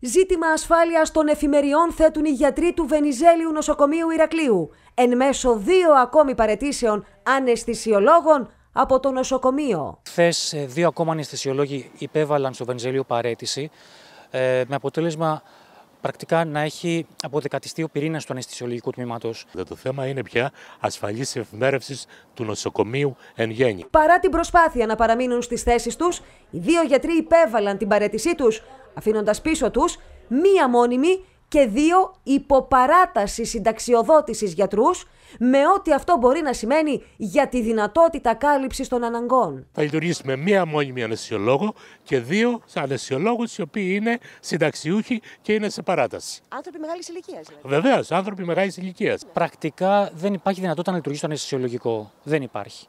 Ζήτημα ασφάλεια των εφημεριών θέτουν οι γιατροί του Βενιζέλιου Νοσοκομείου Ηρακλείου, εν μέσω δύο ακόμη παρετήσεων αναισθησιολόγων από το νοσοκομείο. Χθες, ε, δύο ακόμα αναισθησιολόγοι υπέβαλαν στο Βενιζέλιο παρέτηση, ε, με αποτέλεσμα πρακτικά να έχει αποδεκατιστεί ο πυρήνας του αναισθησιολογικού τμήματος. Το θέμα είναι πια ασφαλής εφημέρευσης του νοσοκομείου εν γέννη. Παρά την προσπάθεια να παραμείνουν στις θέσεις τους, οι δύο γιατροί υπέβαλαν την παρέτησή τους αφήνοντας πίσω τους μία μόνιμη και δύο υποπαράταση συνταξιοδότησης γιατρούς, με ό,τι αυτό μπορεί να σημαίνει για τη δυνατότητα κάλυψης των αναγκών. Θα λειτουργήσει μία μόνιμη αναισιολόγο και δύο αναισιολόγους, οι οποίοι είναι συνταξιούχοι και είναι σε παράταση. Άνθρωποι μεγάλης ηλικίας. Δηλαδή. Βεβαίως, άνθρωποι μεγάλης ηλικίας. Πρακτικά δεν υπάρχει δυνατότητα να λειτουργήσει το αναισιολογικό. Δεν υπάρχει.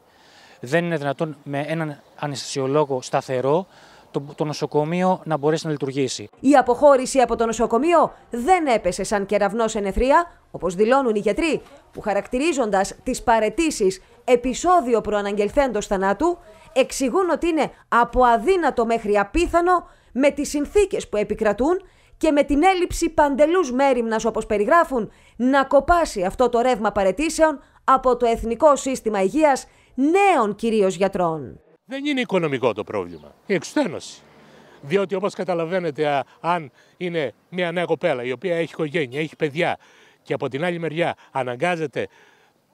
Δεν είναι δυνατόν με έναν αναισθησιολόγο σταθερό το, το νοσοκομείο να μπορέσει να λειτουργήσει. Η αποχώρηση από το νοσοκομείο δεν έπεσε σαν κεραυνός νεθρία, όπως δηλώνουν οι γιατροί, που χαρακτηρίζοντας τις παρετήσεις επεισόδιο προαναγγελθέντος θανάτου, εξηγούν ότι είναι από αδύνατο μέχρι απίθανο με τις συνθήκες που επικρατούν και με την έλλειψη παντελούς μέρημνας, όπως περιγράφουν να κοπάσει αυτό το ρεύμα παρετήσεων από το Εθνικό Σύστημα υγείας νέων κυρίως γιατρών. Δεν είναι οικονομικό το πρόβλημα. Η εξουθένωση. Διότι όπως καταλαβαίνετε αν είναι μια νέα κοπέλα η οποία έχει οικογένεια, έχει παιδιά και από την άλλη μεριά αναγκάζεται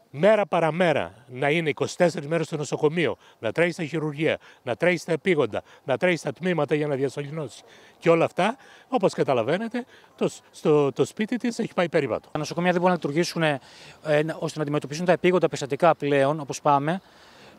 μέρα παραμέρα να είναι 24 μέρες στο νοσοκομείο, να τρέχει στα χειρουργεία, να τρέχει στα επίγοντα, να τρέχει στα τμήματα για να διασωληνώσει. Και όλα αυτά, όπως καταλαβαίνετε, το, στο, το σπίτι της έχει πάει περίπατο. Τα νοσοκομεία δεν μπορούν να λειτουργήσουν ε, ε, ώστε να αντιμετωπίσουν τα επίγοντα περιστατικά πλέον, όπως πάμε,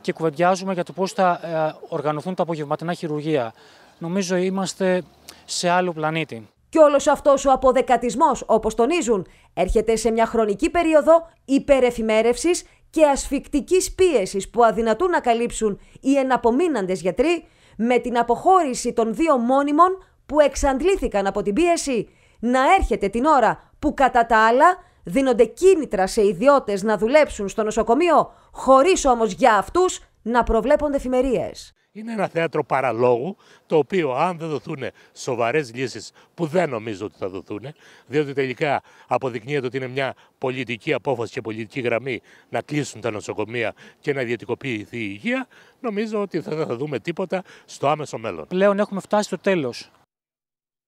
και κουβεντιάζουμε για το πώς θα ε, οργανωθούν τα απογευματινά χειρουργεία. Νομίζω είμαστε σε άλλο πλανήτη. Και όλος αυτός ο αποδεκατισμός, όπως τονίζουν, έρχεται σε μια χρονική περίοδο υπερεφημέρευσης και ασφυκτικής πίεσης που αδυνατούν να καλύψουν οι εναπομείναντες γιατροί με την αποχώρηση των δύο μόνιμων που εξαντλήθηκαν από την πίεση να έρχεται την ώρα που κατά τα άλλα δίνονται κίνητρα σε ιδιώτες να δουλέψουν στο νοσοκομείο, χωρίς όμως για αυτούς να προβλέπονται εφημερίες. Είναι ένα θέατρο παραλόγου, το οποίο αν δεν δοθούν σοβαρές λύσεις, που δεν νομίζω ότι θα δοθούν, διότι τελικά αποδεικνύεται ότι είναι μια πολιτική απόφαση και πολιτική γραμμή να κλείσουν τα νοσοκομεία και να ιδιωτικοποιηθεί η υγεία, νομίζω ότι δεν θα δούμε τίποτα στο άμεσο μέλλον. Πλέον έχουμε φτάσει στο τέλος